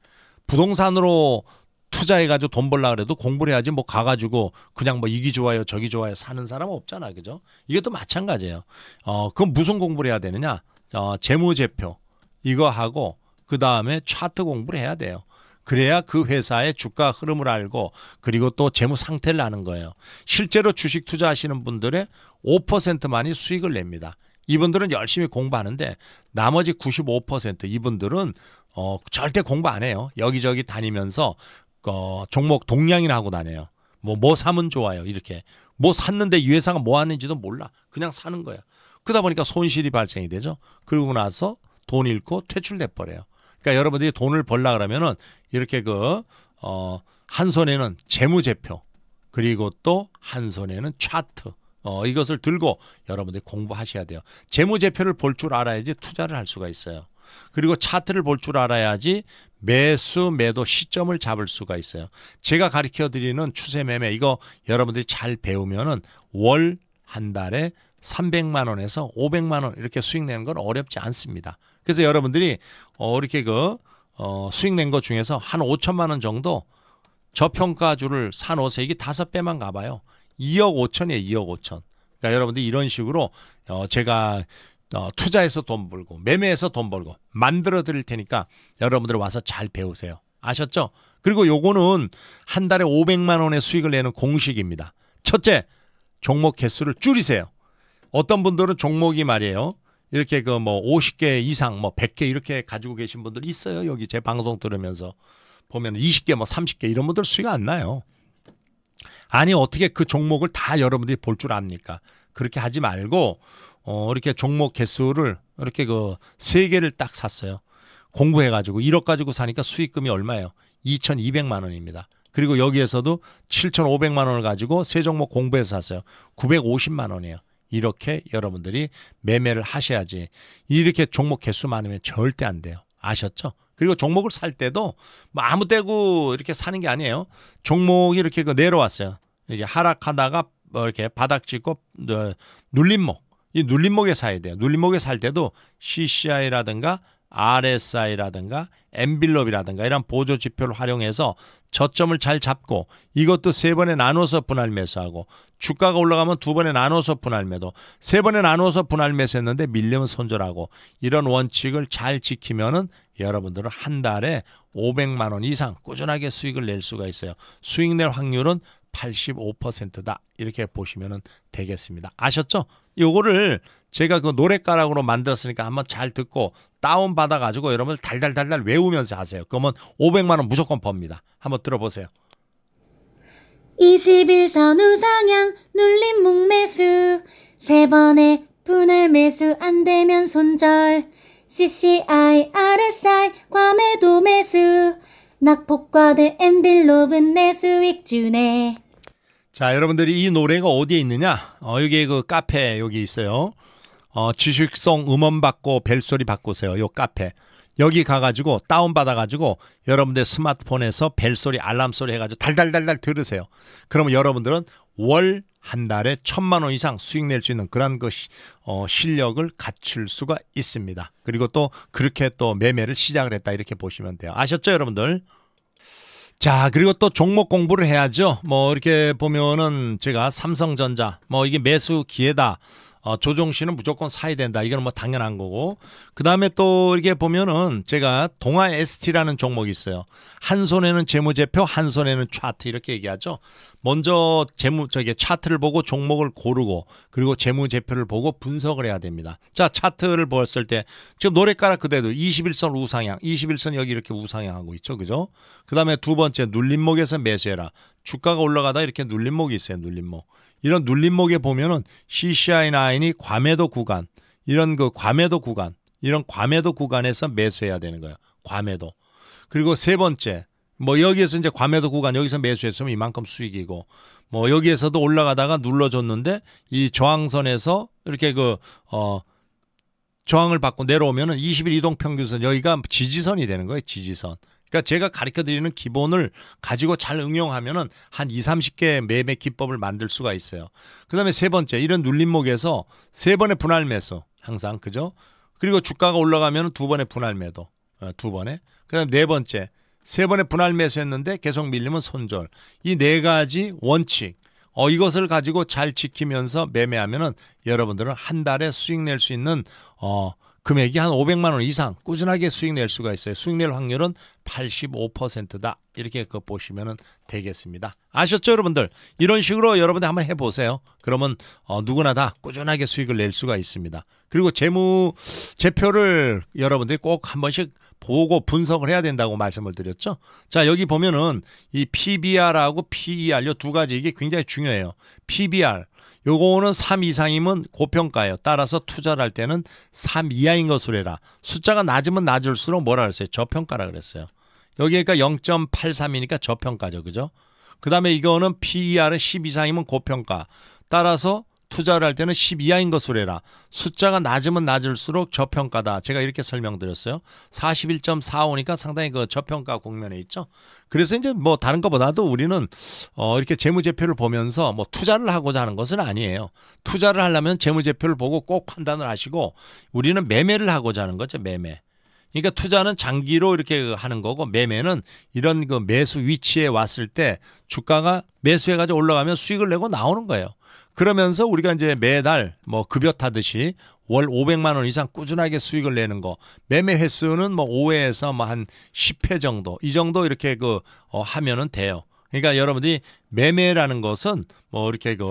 부동산으로 투자해가지고 돈 벌라 그래도 공부를 해야지 뭐 가가지고 그냥 뭐 이기 좋아요 저기 좋아요 사는 사람 없잖아 그죠? 이것도 마찬가지예요. 어 그럼 무슨 공부를 해야 되느냐? 어 재무제표 이거 하고 그 다음에 차트 공부를 해야 돼요. 그래야 그 회사의 주가 흐름을 알고 그리고 또 재무 상태를 아는 거예요. 실제로 주식 투자하시는 분들의 5%만이 수익을 냅니다. 이분들은 열심히 공부하는데 나머지 95% 이분들은 어 절대 공부 안 해요. 여기저기 다니면서 어, 종목 동향이나 하고 다녀요. 뭐, 뭐 사면 좋아요. 이렇게. 뭐 샀는데 이 회사가 뭐 하는지도 몰라. 그냥 사는 거야. 그러다 보니까 손실이 발생이 되죠. 그러고 나서 돈 잃고 퇴출돼 버려요. 그러니까 여러분들이 돈을 벌라 그러면은 이렇게 그, 어, 한 손에는 재무제표 그리고 또 한 손에는 차트 어, 이것을 들고 여러분들이 공부하셔야 돼요. 재무제표를 볼 줄 알아야지 투자를 할 수가 있어요. 그리고 차트를 볼 줄 알아야지 매수 매도 시점을 잡을 수가 있어요. 제가 가르쳐 드리는 추세 매매 이거 여러분들이 잘 배우면은 월 한 달에 300만 원에서 500만 원 이렇게 수익 내는 건 어렵지 않습니다. 그래서 여러분들이 어 이렇게 그 어 수익 낸 것 중에서 한 5천만 원 정도 저평가주를 사놓으세요. 이게 다섯 배만 가봐요. 2억 5천이에요. 2억 5천. 그러니까 여러분들 이런 식으로 어 제가 어, 투자해서 돈 벌고 매매해서 돈 벌고 만들어 드릴 테니까 여러분들 와서 잘 배우세요. 아셨죠? 그리고 요거는 한 달에 500만 원의 수익을 내는 공식입니다. 첫째, 종목 개수를 줄이세요. 어떤 분들은 종목이 말이에요. 이렇게 그 뭐 50개 이상 뭐 100개 이렇게 가지고 계신 분들 있어요. 여기 제 방송 들으면서 보면 20개 뭐 30개 이런 분들 수익 안 나요. 아니 어떻게 그 종목을 다 여러분들이 볼 줄 압니까? 그렇게 하지 말고 어, 이렇게 종목 개수를 이렇게 그 세 개를 딱 샀어요. 공부해 가지고 1억 가지고 사니까 수익금이 얼마예요? 2,200만 원입니다. 그리고 여기에서도 7,500만 원을 가지고 세 종목 공부해서 샀어요. 950만 원이에요. 이렇게 여러분들이 매매를 하셔야지 이렇게 종목 개수 많으면 절대 안 돼요. 아셨죠? 그리고 종목을 살 때도 뭐 아무 때고 이렇게 사는 게 아니에요. 종목이 이렇게 그 내려왔어요. 이게 하락하다가 뭐 이렇게 바닥 찍고 어, 눌림목 이 눌림목에 사야 돼요. 눌림목에 살 때도 CCI라든가 RSI라든가 엠빌롭이라든가 이런 보조 지표를 활용해서 저점을 잘 잡고 이것도 세 번에 나눠서 분할 매수하고 주가가 올라가면 두 번에 나눠서 분할 매도 세 번에 나눠서 분할 매수했는데 밀리면 손절하고 이런 원칙을 잘 지키면은 여러분들은 한 달에 500만 원 이상 꾸준하게 수익을 낼 수가 있어요. 수익 낼 확률은 85%다. 이렇게 보시면 되겠습니다. 아셨죠? 요거를 제가 그 노래가락으로 만들었으니까 한번 잘 듣고 다운 받아 가지고 여러분들 달달달달 외우면서 하세요. 그러면 500만 원 무조건 법니다. 한번 들어보세요. 21선 우상향 눌림 목매수 세 번의 분할 매수 안 되면 손절 CCI RSI 과매도 매수 낙폭과대 엔빌롭은 내 수익 주네. 자, 여러분들이 이 노래가 어디에 있느냐? 어, 여기 그 카페 여기 있어요. 어, 지식성 음원 받고 벨소리 바꾸세요. 요 카페. 여기 가가지고 다운받아가지고 여러분들 스마트폰에서 벨소리 알람소리 해가지고 달달달달 들으세요. 그러면 여러분들은 월한 달에 천만 원 이상 수익 낼 수 있는 그런 그 어, 실력을 갖출 수가 있습니다. 그리고 또 그렇게 또 매매를 시작을 했다 이렇게 보시면 돼요. 아셨죠, 여러분들? 자, 그리고 또 종목 공부를 해야죠. 뭐 이렇게 보면은 제가 삼성전자 뭐 이게 매수 기회다. 어, 조종 씨는 무조건 사야 된다. 이건 뭐 당연한 거고. 그 다음에 또 이렇게 보면은 제가 동아 ST라는 종목이 있어요. 한 손에는 재무제표, 한 손에는 차트 이렇게 얘기하죠. 먼저 재무 저기 차트를 보고 종목을 고르고 그리고 재무제표를 보고 분석을 해야 됩니다. 자 차트를 보았을 때 지금 노래가락 그대로 21선 우상향, 21선 여기 이렇게 우상향하고 있죠, 그죠? 그 다음에 두 번째 눌림목에서 매수해라. 주가가 올라가다 이렇게 눌림목이 있어요, 눌림목. 이런 눌림목에 보면은 CCI9이 과매도 구간 이런 그 과매도 구간 이런 과매도 구간에서 매수해야 되는 거예요. 과매도. 그리고 세 번째 뭐 여기에서 이제 과매도 구간 여기서 매수했으면 이만큼 수익이고 뭐 여기에서도 올라가다가 눌러줬는데 이 저항선에서 이렇게 그 어 저항을 받고 내려오면은 20일 이동 평균선 여기가 지지선이 되는 거예요. 지지선. 그러니까 제가 가르쳐 드리는 기본을 가지고 잘응용하면한 2, 30개의 매매 기법을 만들 수가 있어요. 그다음에 세 번째 이런 눌림목에서 세 번의 분할 매수 항상 그죠? 그리고 주가가 올라가면 두 번의 분할 매도 어, 두 번에 그다음 네 번째 세 번의 분할 매수했는데 계속 밀리면 손절 이 네 가지 원칙 어, 이것을 가지고 잘 지키면서 매매하면은 여러분들은 한 달에 수익 낼 수 있는 어, 금액이 한 500만 원 이상 꾸준하게 수익 낼 수가 있어요. 수익 낼 확률은 85%다. 이렇게 그 보시면 되겠습니다. 아셨죠, 여러분들? 이런 식으로 여러분들 한번 해보세요. 그러면 어, 누구나 다 꾸준하게 수익을 낼 수가 있습니다. 그리고 재무 재표를 여러분들이 꼭 한 번씩 보고 분석을 해야 된다고 말씀을 드렸죠. 자, 여기 보면은 이 PBR하고 PER요 두 가지 이게 굉장히 중요해요. PBR 요거는 3 이상이면 고평가예요. 따라서 투자를 할 때는 3 이하인 것으로 해라. 숫자가 낮으면 낮을수록 뭐라 그랬어요? 저평가라 그랬어요. 여기니까 그러니까 0.83이니까 저평가죠. 그죠? 그 다음에 이거는 PER은 10 이상이면 고평가. 따라서 투자를 할 때는 10 이하인 것으로 해라. 숫자가 낮으면 낮을수록 저평가다. 제가 이렇게 설명드렸어요. 41.45니까 상당히 그 저평가 국면에 있죠. 그래서 이제 뭐 다른 것보다도 우리는 어 이렇게 재무제표를 보면서 뭐 투자를 하고자 하는 것은 아니에요. 투자를 하려면 재무제표를 보고 꼭 판단을 하시고 우리는 매매를 하고자 하는 거죠. 매매. 그러니까 투자는 장기로 이렇게 하는 거고 매매는 이런 그 매수 위치에 왔을 때 주가가 매수해가지고 올라가면 수익을 내고 나오는 거예요. 그러면서 우리가 이제 매달 뭐 급여 타듯이 월 500만 원 이상 꾸준하게 수익을 내는 거 매매 횟수는 뭐 5회에서 뭐 한 10회 정도 이 정도 이렇게 그 어, 하면은 돼요. 그러니까 여러분들이 매매라는 것은 뭐 이렇게 그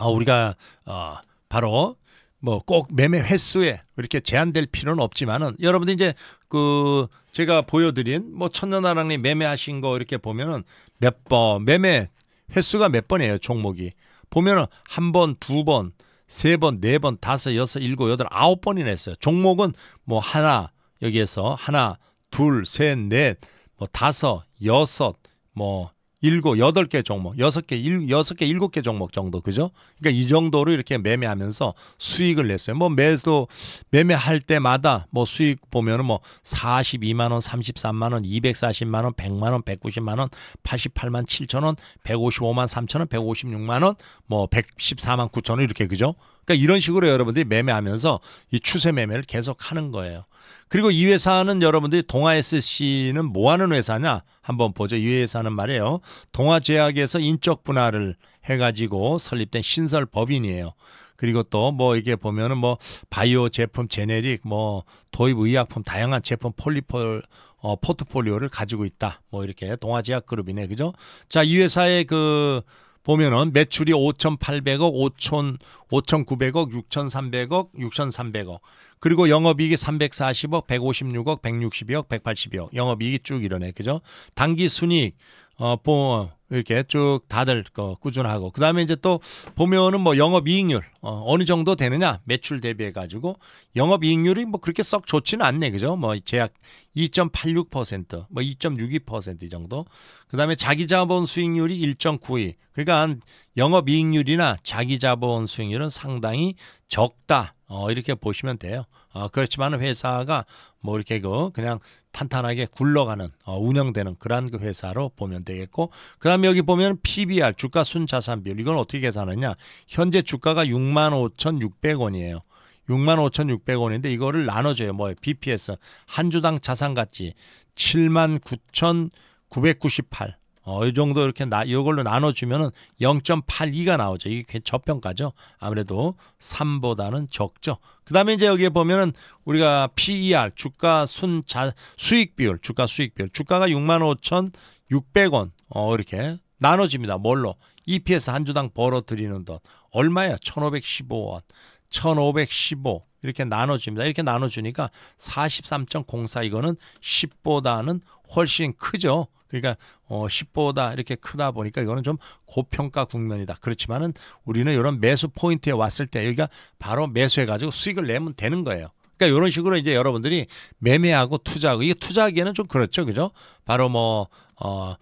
어, 우리가 어, 바로 뭐 꼭 매매 횟수에 이렇게 제한될 필요는 없지만은 여러분들 이제 그 제가 보여드린 뭐 천년아랑님 매매하신 거 이렇게 보면은 몇 번 매매 횟수가 몇 번이에요 종목이 보면은 한 번, 두 번, 세 번, 네 번, 다섯, 여섯, 일곱, 여덟, 아홉 번이나 했어요. 종목은 뭐 하나 여기에서 하나, 둘, 셋, 넷, 뭐 다섯, 여섯, 뭐 일곱 여덟 개 종목, 여섯 개 여섯 개 일곱 개 종목 정도 그죠? 그니까이 정도로 이렇게 매매하면서 수익을 냈어요. 뭐 매도 매매할 때마다 뭐 수익 보면은 뭐 42만 원, 33만 원, 240만 원, 100만 원, 190만 원, 88만 7천 원, 155만 3천 원, 156만 원, 뭐 114만 9천 원 이렇게 그죠? 그러니까 이런 식으로 여러분들이 매매하면서 이 추세 매매를 계속 하는 거예요. 그리고 이 회사는 여러분들이 동아SC는 뭐 하는 회사냐? 한번 보죠. 이 회사는 말이에요. 동아제약에서 인적 분할을 해가지고 설립된 신설 법인이에요. 그리고 또 뭐 이게 보면은 뭐 바이오 제품 제네릭 뭐 도입 의약품 다양한 제품 폴리폴 어, 포트폴리오를 가지고 있다. 뭐 이렇게 동아제약 그룹이네. 그죠? 자, 이 회사의 그 보면은 매출이 5,800억, 5천0 0 5,900억, 6,300억, 6,300억. 그리고 영업이익이 340억, 156억, 162억, 182억. 영업이익이 쭉 이러네. 그죠? 단기 순이익, 어, 보, 이렇게 쭉 다들 어, 꾸준하고 그 다음에 이제 또 보면은 뭐 영업이익률 어, 느 정도 되느냐 매출 대비해 가지고 영업이익률이 뭐 그렇게 썩 좋지는 않네 그죠 뭐 제약 2.86%뭐 2.62%이 정도 그 다음에 자기자본 수익률이 1.92 그러니까 영업이익률이나 자기자본 수익률은 상당히 적다 어, 이렇게 보시면 돼요. 어, 그렇지만 회사가 뭐 이렇게 그 그냥 탄탄하게 굴러가는 어, 운영되는 그러한 그 회사로 보면 되겠고 그다음에 여기 보면 PBR 주가 순자산 비율 이건 어떻게 계산하냐 느 현재 주가가 65,600원이에요. 65,600원인데 이거를 나눠줘요. 뭐 BPS 한 주당 자산 가치 79,998 어, 이 정도 이렇게 나, 이걸로 나눠주면은 0.82가 나오죠. 이게 저평가죠. 아무래도 3보다는 적죠. 그 다음에 이제 여기에 보면은 우리가 PER, 주가 순자, 수익 비율, 주가 수익 비율, 주가가 65,600원, 어, 이렇게 나눠집니다. 뭘로? EPS 한 주당 벌어들이는 돈. 얼마야? 1,515원. 1,515. 이렇게 나눠줍니다. 이렇게 나눠주니까 43.04 이거는 10보다는 훨씬 크죠. 그러니까 어 10보다 이렇게 크다 보니까 이거는 좀 고평가 국면이다. 그렇지만은 우리는 이런 매수 포인트에 왔을 때 여기가 바로 매수해가지고 수익을 내면 되는 거예요. 그러니까 이런 식으로 이제 여러분들이 매매하고 투자하고 이게 투자하기에는 좀 그렇죠, 그죠? 바로 뭐 어.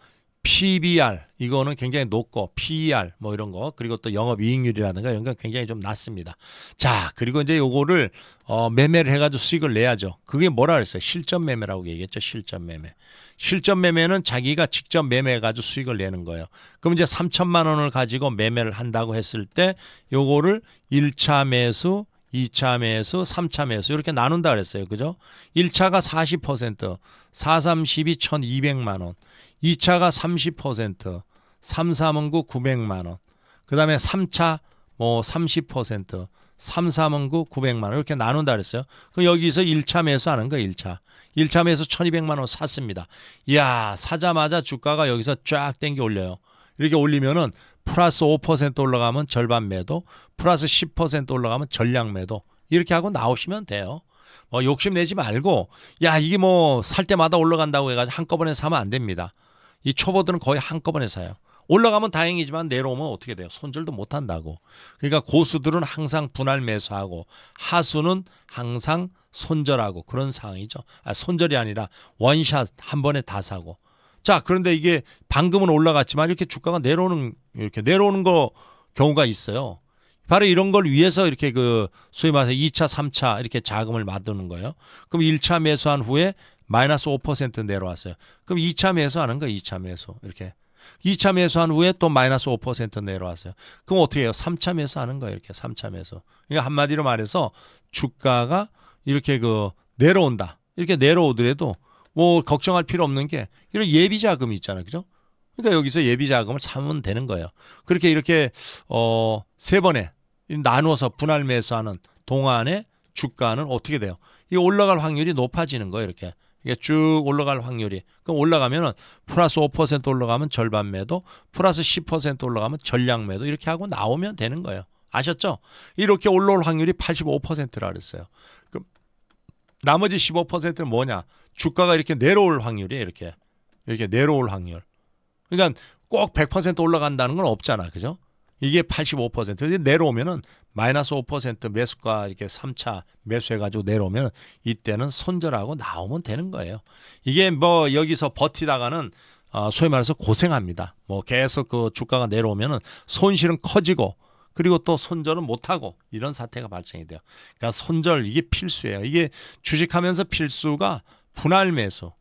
PBR 이거는 굉장히 높고 PER 뭐 이런 거 그리고 또 영업 이익률이라든가 이런 건 굉장히 좀 낮습니다. 자 그리고 이제 요거를 어, 매매를 해가지고 수익을 내야죠. 그게 뭐라 그랬어요? 실전 매매라고 얘기했죠. 실전 매매. 실전 매매는 자기가 직접 매매해가지고 수익을 내는 거예요. 그럼 이제 3천만 원을 가지고 매매를 한다고 했을 때 요거를 1차 매수 2차 매수, 3차 매수 이렇게 나눈다 그랬어요. 그죠? 1차가 40%, 4, 3, 12, 1200만 원. 2차가 30%, 3, 3원구 900만 원. 그다음에 3차 뭐 30%, 3, 3원구 900만 원 이렇게 나눈다 그랬어요. 그럼 여기서 1차 매수하는 거 1차. 1차 매수 1200만 원 샀습니다. 이야 사자마자 주가가 여기서 쫙 땡겨 올려요. 이렇게 올리면은 플러스 5% 올라가면 절반 매도, 플러스 10% 올라가면 전량 매도 이렇게 하고 나오시면 돼요. 뭐 욕심내지 말고 야 이게 뭐 살 때마다 올라간다고 해가지고 한꺼번에 사면 안 됩니다. 이 초보들은 거의 한꺼번에 사요. 올라가면 다행이지만 내려오면 어떻게 돼요? 손절도 못 한다고. 그러니까 고수들은 항상 분할 매수하고 하수는 항상 손절하고 그런 상황이죠. 아, 손절이 아니라 원샷 한 번에 다 사고. 자, 그런데 이게 방금은 올라갔지만 이렇게 주가가 내려오는 이렇게 내려오는 거 경우가 있어요. 바로 이런 걸 위해서 이렇게 그 소위 말해서 2차, 3차 이렇게 자금을 만드는 거예요. 그럼 1차 매수한 후에 마이너스 5% 내려왔어요. 그럼 2차 매수하는 거 2차 매수 이렇게 2차 매수한 후에 또 마이너스 5% 내려왔어요. 그럼 어떻게 해요? 3차 매수하는 거예요. 이렇게 3차 매수. 그러니까 한마디로 말해서 주가가 이렇게 그 내려온다. 이렇게 내려오더라도 뭐 걱정할 필요 없는 게 이런 예비 자금이 있잖아요. 그죠? 그러니까 여기서 예비 자금을 삼으면 되는 거예요. 그렇게 이렇게 어세 번에 나누어서 분할 매수하는 동안에 주가는 어떻게 돼요? 이 올라갈 확률이 높아지는 거예요. 이렇게 이게 쭉 올라갈 확률이. 그럼 올라가면은 플러스 5% 올라가면 절반 매도, 플러스 10% 올라가면 전량 매도 이렇게 하고 나오면 되는 거예요. 아셨죠? 이렇게 올라올 확률이 85%라 그랬어요. 나머지 15%는 뭐냐? 주가가 이렇게 내려올 확률이에요. 이렇게. 이렇게 내려올 확률. 그러니까 꼭 100% 올라간다는 건 없잖아. 그죠? 이게 85% 내려오면은 마이너스 5% 매수가 이렇게 3차 매수해가지고 내려오면 이때는 손절하고 나오면 되는 거예요. 이게 뭐 여기서 버티다가는 어, 소위 말해서 고생합니다. 뭐 계속 그 주가가 내려오면은 손실은 커지고 그리고 또 손절은 못하고 이런 사태가 발생이 돼요. 그러니까 손절 이게 필수예요. 이게 주식하면서 필수가 분할 매수,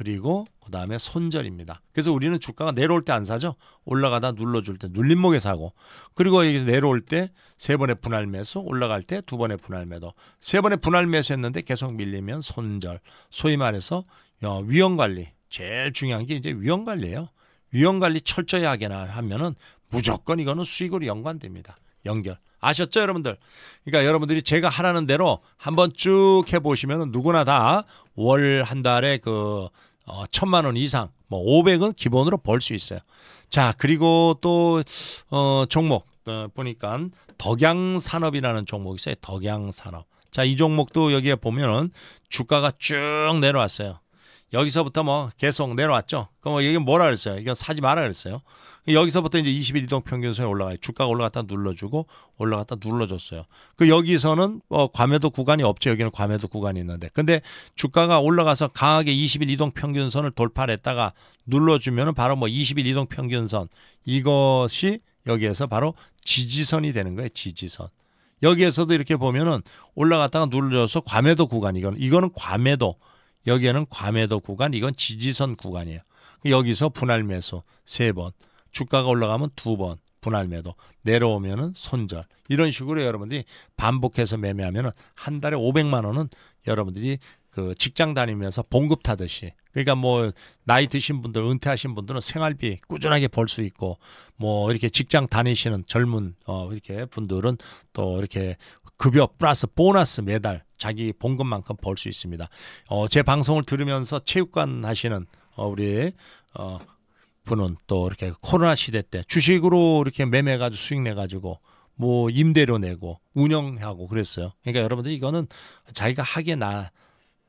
그리고 그 다음에 손절입니다. 그래서 우리는 주가가 내려올 때 안 사죠. 올라가다 눌러줄 때 눌림목에 사고 그리고 여기서 내려올 때 세 번의 분할 매수 올라갈 때 두 번의 분할 매도 세 번의 분할 매수 했는데 계속 밀리면 손절 소위 말해서 어, 위험관리 제일 중요한 게 이제 위험관리예요. 위험관리 철저히 하게나 하면은 무조건 이거는 수익으로 연관됩니다. 연결. 아셨죠, 여러분들? 그러니까 여러분들이 제가 하라는 대로 한 번 쭉 해보시면 누구나 다 월 한 달에 그 어, 천만 원 이상 뭐 500은 기본으로 벌 수 있어요. 자 그리고 또 어, 종목 어, 보니까 덕양산업이라는 종목이 있어요. 덕양산업. 자 이 종목도 여기에 보면은 주가가 쭉 내려왔어요. 여기서부터 뭐 계속 내려왔죠. 그럼 뭐 이게 뭐라 그랬어요? 이건 사지 마라 그랬어요. 여기서부터 이제 2 1 이동 평균선에 올라가요. 주가가 올라갔다 눌러주고 올라갔다 눌러줬어요. 그 여기서는 어, 과매도 구간이 없죠. 여기는 과매도 구간이 있는데. 근데 주가가 올라가서 강하게 2 1 이동 평균선을 돌파를 했다가 눌러주면은 바로 뭐2 1 이동 평균선 이것이 여기에서 바로 지지선이 되는 거예요. 지지선. 여기에서도 이렇게 보면은 올라갔다가 눌러져서 과매도 구간 이거든요 이거는 과매도 여기에는 과매도 구간 이건 지지선 구간이에요. 여기서 분할 매수 세번 주가가 올라가면 두 번 분할 매도 내려오면은 손절 이런 식으로 여러분들이 반복해서 매매하면은 한 달에 500만 원은 여러분들이 그 직장 다니면서 봉급 타듯이 그러니까 뭐 나이 드신 분들 은퇴하신 분들은 생활비 꾸준하게 벌 수 있고 뭐 이렇게 직장 다니시는 젊은 어 이렇게 분들은 또 이렇게 급여 플러스 보너스 매달 자기 봉급만큼 벌 수 있습니다. 어 제 방송을 들으면서 체육관 하시는 어 우리 어 분은 또 이렇게 코로나 시대 때 주식으로 이렇게 매매 가지고 수익 내 가지고 뭐 임대료 내고 운영하고 그랬어요. 그러니까 여러분들 이거는 자기가 하게나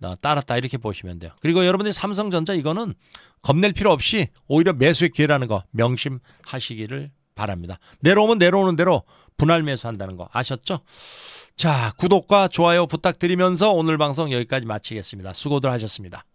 어, 따랐다 이렇게 보시면 돼요. 그리고 여러분들 삼성전자 이거는 겁낼 필요 없이 오히려 매수의 기회라는 거 명심하시기를 바랍니다. 내려오면 내려오는 대로 분할 매수한다는 거 아셨죠? 자 구독과 좋아요 부탁드리면서 오늘 방송 여기까지 마치겠습니다. 수고들 하셨습니다.